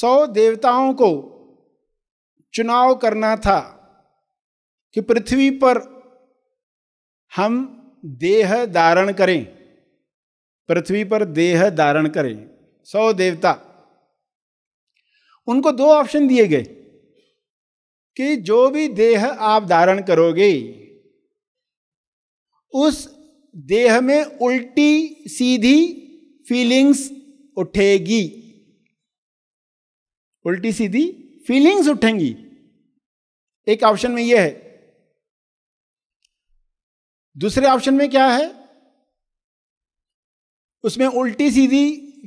सौ देवताओं को चुनाव करना था कि पृथ्वी पर हम देह धारण करें पृथ्वी पर देह धारण करें सौ देवता उनको दो ऑप्शन दिए गए कि जो भी देह आप धारण करोगे उस देह में उल्टी सीधी फीलिंग्स उठेगी उल्टी सीधी फीलिंग्स उठेंगी एक ऑप्शन में यह है दूसरे ऑप्शन में क्या है उसमें उल्टी सीधी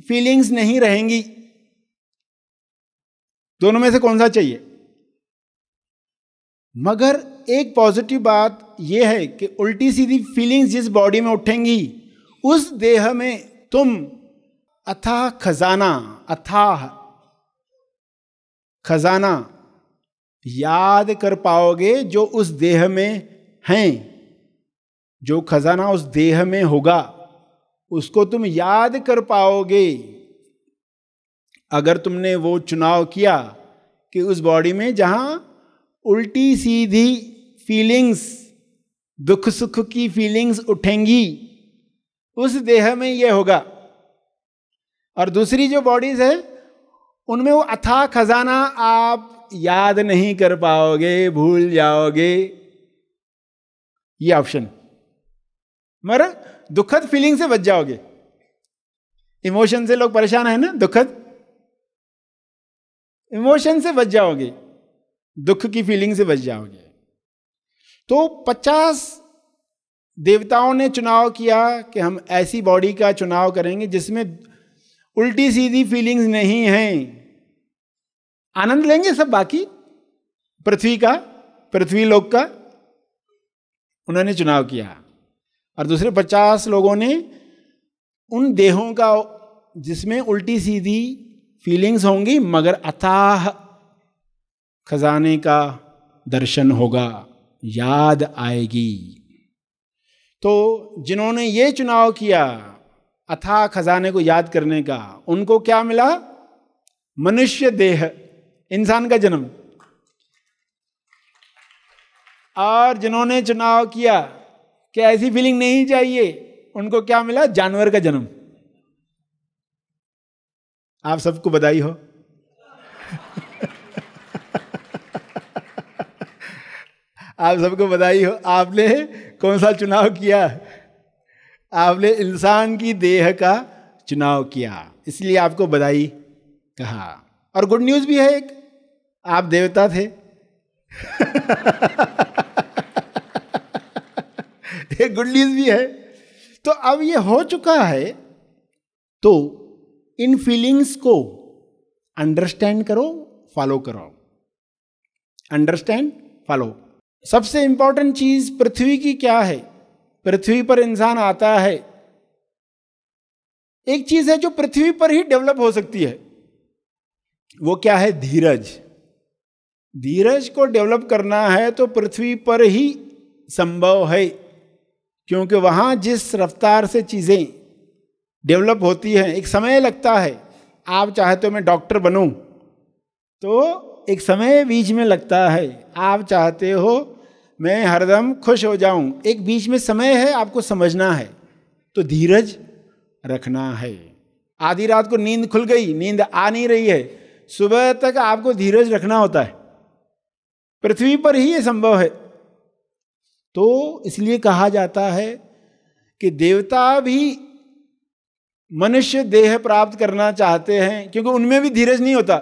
फीलिंग्स नहीं रहेंगी दोनों में से कौन सा चाहिए मगर एक पॉजिटिव बात यह है कि उल्टी सीधी फीलिंग्स जिस बॉडी में उठेंगी उस देह में तुम अथाह खजाना अथाह खजाना याद कर पाओगे जो उस देह में हैं जो खजाना उस देह में होगा उसको तुम याद कर पाओगे अगर तुमने वो चुनाव किया कि उस बॉडी में जहाँ उल्टी सीधी फीलिंग्स दुख सुख की फीलिंग्स उठेंगी उस देह में ये होगा और दूसरी जो बॉडीज है उनमें वो अथा खजाना आप याद नहीं कर पाओगे भूल जाओगे ये ऑप्शन मगर दुखद फीलिंग से बच जाओगे इमोशन से लोग परेशान है ना दुखद इमोशन से बच जाओगे दुख की फीलिंग से बच जाओगे तो पचास देवताओं ने चुनाव किया कि हम ऐसी बॉडी का चुनाव करेंगे जिसमें उल्टी सीधी फीलिंग्स नहीं हैं आनंद लेंगे सब बाकी पृथ्वी का पृथ्वी लोक का उन्होंने चुनाव किया और दूसरे पचास लोगों ने उन देहों का जिसमें उल्टी सीधी फीलिंग्स होंगी मगर अथाह खजाने का दर्शन होगा याद आएगी तो जिन्होंने ये चुनाव किया अथाह खजाने को याद करने का उनको क्या मिला मनुष्य देह इंसान का जन्म और जिन्होंने चुनाव किया कि ऐसी फीलिंग नहीं चाहिए उनको क्या मिला जानवर का जन्म आप सबको बधाई हो आप सबको बधाई हो आपने कौन सा चुनाव किया आपने इंसान की देह का चुनाव किया इसलिए आपको बधाई कहा और गुड न्यूज़ भी है एक आप देवता थे एक गुड न्यूज भी है तो अब ये हो चुका है तो इन फीलिंग्स को अंडरस्टैंड करो फॉलो करो अंडरस्टैंड फॉलो सबसे इंपॉर्टेंट चीज पृथ्वी की क्या है पृथ्वी पर इंसान आता है एक चीज है जो पृथ्वी पर ही डेवलप हो सकती है वो क्या है धीरज धीरज को डेवलप करना है तो पृथ्वी पर ही संभव है क्योंकि वहाँ जिस रफ्तार से चीज़ें डेवलप होती हैं एक समय लगता है आप चाहते हो तो मैं डॉक्टर बनूं तो एक समय बीच में लगता है आप चाहते हो मैं हरदम खुश हो जाऊं एक बीच में समय है आपको समझना है तो धीरज रखना है आधी रात को नींद खुल गई नींद आ नहीं रही है सुबह तक आपको धीरज रखना होता है पृथ्वी पर ही ये संभव है तो इसलिए कहा जाता है कि देवता भी मनुष्य देह प्राप्त करना चाहते हैं क्योंकि उनमें भी धीरज नहीं होता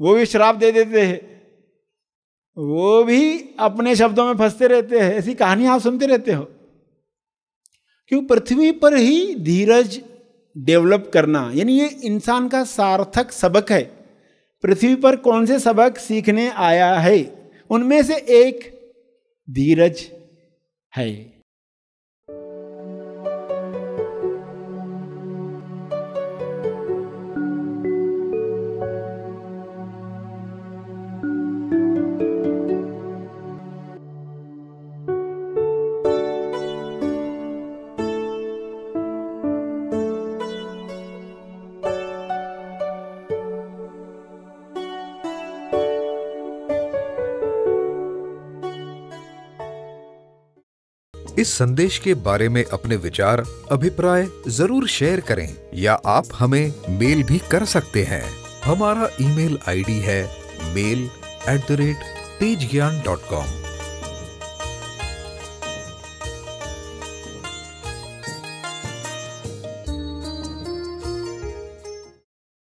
वो भी श्राप दे देते हैं वो भी अपने शब्दों में फंसते रहते हैं ऐसी कहानी आप सुनते रहते हो क्यों पृथ्वी पर ही धीरज डेवलप करना यानी ये इंसान का सार्थक सबक है पृथ्वी पर कौन से सबक सीखने आया है उनमें से एक धीरज है इस संदेश के बारे में अपने विचार अभिप्राय जरूर शेयर करें या आप हमें मेल भी कर सकते हैं हमारा ईमेल आईडी है mail at the rate Tej Gyan dot com